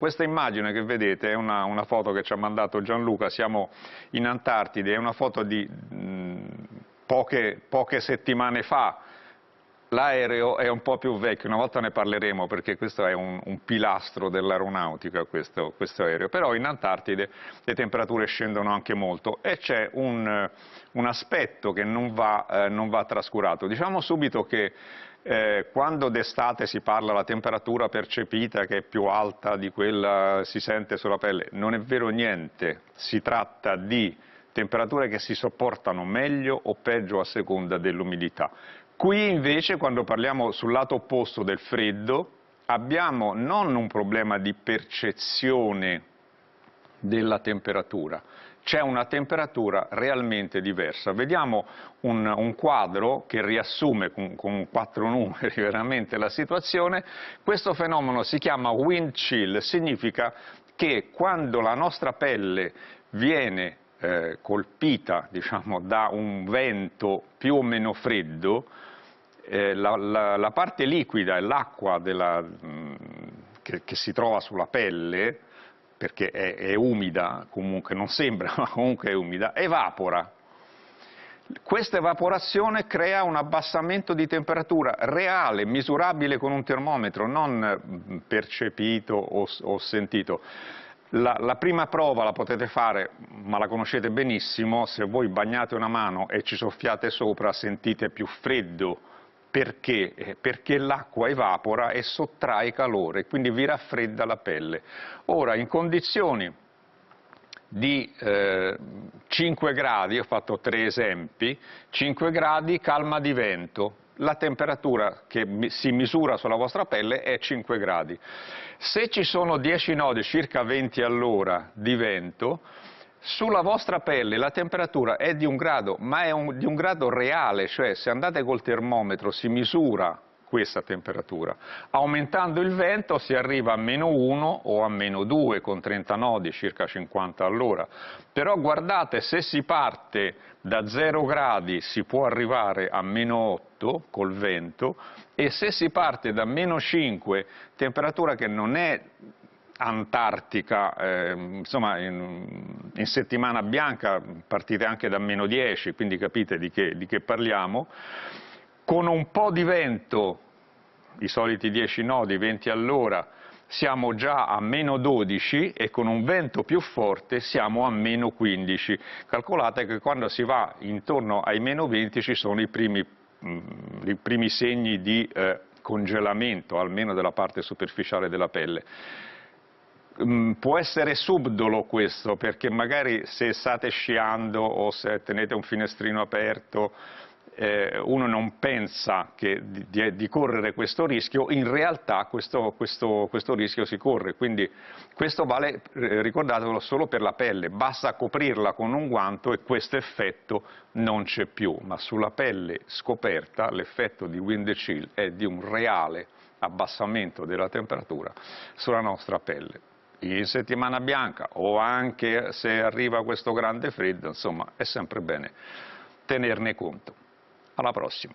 Questa immagine che vedete è una, una, foto che ci ha mandato Gianluca, siamo in Antartide, è una foto di mh, mm, poche, poche settimane fa, L'aereo è un po' più vecchio, una volta ne parleremo perché questo è un, un pilastro dell'aeronautica, questo, questo, aereo, però in Antartide le temperature scendono anche molto e c'è un, un, aspetto che non va, eh, non va, trascurato. Diciamo subito che eh, quando d'estate si parla della temperatura percepita che è più alta di quella si sente sulla pelle, non è vero niente, si tratta di temperature che si sopportano meglio o peggio a seconda dell'umidità. Qui invece quando parliamo sul lato opposto del freddo abbiamo non un problema di percezione della temperatura, c'è una temperatura realmente diversa. Vediamo un, un quadro che riassume con, con, quattro numeri veramente la situazione. Questo fenomeno si chiama wind chill, significa che quando la nostra pelle viene eh, colpita diciamo, da un vento più o meno freddo, eh, la, la, la, parte liquida e l'acqua che, che, si trova sulla pelle, perché è, è umida, comunque non sembra, ma comunque è umida, evapora. Questa evaporazione crea un abbassamento di temperatura reale, misurabile con un termometro, non percepito o, o sentito. La, la, prima prova la potete fare, ma la conoscete benissimo, se voi bagnate una mano e ci soffiate sopra sentite più freddo. Perché? Eh, perché l'acqua evapora e sottrae calore, quindi vi raffredda la pelle. Ora, in condizioni di eh, 5 gradi, ho fatto tre esempi, 5 gradi calma di vento, la temperatura che si misura sulla vostra pelle è 5 gradi. Se ci sono 10 nodi, circa 20 all'ora di vento, sulla vostra pelle la temperatura è di un grado, ma è un, di un grado reale, cioè se andate col termometro si misura questa temperatura. Aumentando il vento si arriva a meno 1 o a meno 2 con 30 nodi, circa 50 all'ora. Però guardate, se si parte da 0 gradi si può arrivare a meno 8 col vento e se si parte da meno 5, temperatura che non è antartica, eh, insomma in, in, settimana bianca partite anche da meno 10, quindi capite di che, di che parliamo, con un po' di vento, i soliti 10 nodi, 20 all'ora, siamo già a meno 12 e con un vento più forte siamo a meno 15. Calcolate che quando si va intorno ai meno 20 ci sono i primi, mh, mm, i primi segni di eh, congelamento, almeno della parte superficiale della pelle. Mm, può essere subdolo questo, perché magari se state sciando o se tenete un finestrino aperto eh, uno non pensa che, di, di, correre questo rischio, in realtà questo, questo, questo rischio si corre, quindi questo vale, eh, ricordatelo, solo per la pelle, basta coprirla con un guanto e questo effetto non c'è più, ma sulla pelle scoperta l'effetto di wind chill è di un reale abbassamento della temperatura sulla nostra pelle. In settimana bianca o anche se arriva questo grande freddo, insomma, è sempre bene tenerne conto. Alla prossima.